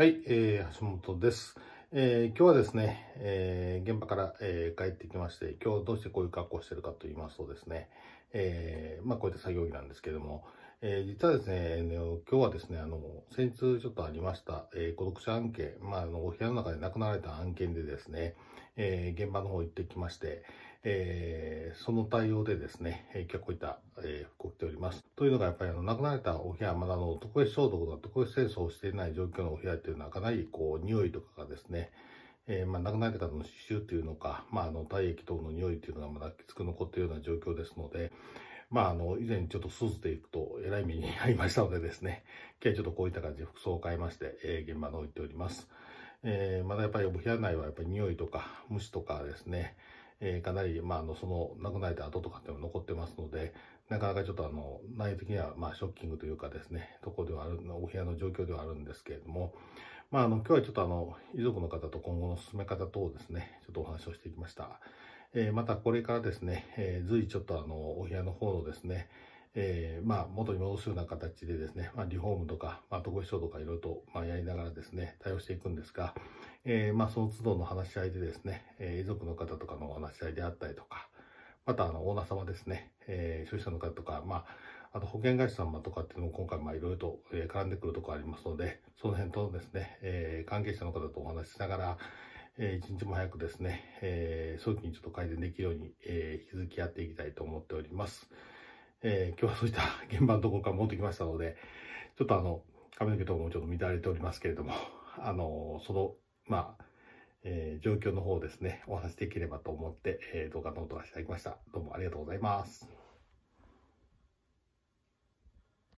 はい、えー、橋本です。えー、今日はですね、えー、現場から、えー、帰ってきまして、今日どうしてこういう格好してるかと言いますとですね、えー、まあこういった作業着なんですけれども、えー、実はですね、今日はですね、あの、先日ちょっとありました、えー、孤独者案件、まあ、あの、お部屋の中で亡くなられた案件でですね、えー、現場の方行ってきまして、えー、その対応でですね、えー、今日こういった、えー、服を着ております。というのが、やっぱりあの、亡くなられたお部屋、まだの、特別消毒か特別清掃をしていない状況のお部屋っていうのは、かなりこう、匂いとかがですね、えー、まあ、亡くなられた方の刺繍というのか、まあ、あの、体液等の匂いというのがまだきつく残っているような状況ですので、まあ、あの、以前ちょっとスーツで行くと、えらい目に遭いましたのでですね、今日ちょっとこういった感じで服装を変えまして、えー、現場の置いております。えー、まだやっぱりお部屋内はやっぱり匂いとか虫とかですね、えー、かなり、まあ、あの、その亡くなられた後とかっても残ってますので、なかなかちょっとあの、内的には、まあ、ショッキングというかですね、ところではある、お部屋の状況ではあるんですけれども、まあ、あの、今日はちょっとあの、遺族の方と今後の進め方等ですね、ちょっとお話をしていきました。えー、またこれからですね、えー、随時ちょっとあの、お部屋の方のですね、えー、まあ、元に戻すような形でですね、まあ、リフォームとか、まあ、統合とかいろいろと、まあ、やりながらですね、対応していくんですが、えー、まあ、その都度の話し合いでですね、えー、遺族の方とかの話し合いであったりとか、また、あの、オーナー様ですね、えー、消費者の方とか、まあ、あと保険会社様とかっていうのも今回、まあ、いろいろと絡んでくるところありますので、その辺とですね、えー、関係者の方とお話ししながら、えー、一日も早くですね、えー、早期にちょっと改善できるように、えー、引き続きやっていきたいと思っております。えー、今日はそういった現場のところから戻ってきましたので、ちょっとあの、髪の毛等もちょっと乱れておりますけれども、あの、その、まあ、えー、状況の方ですね、お話しできればと思って、えー、動画の方を出していただきました。どうもありがとうございます。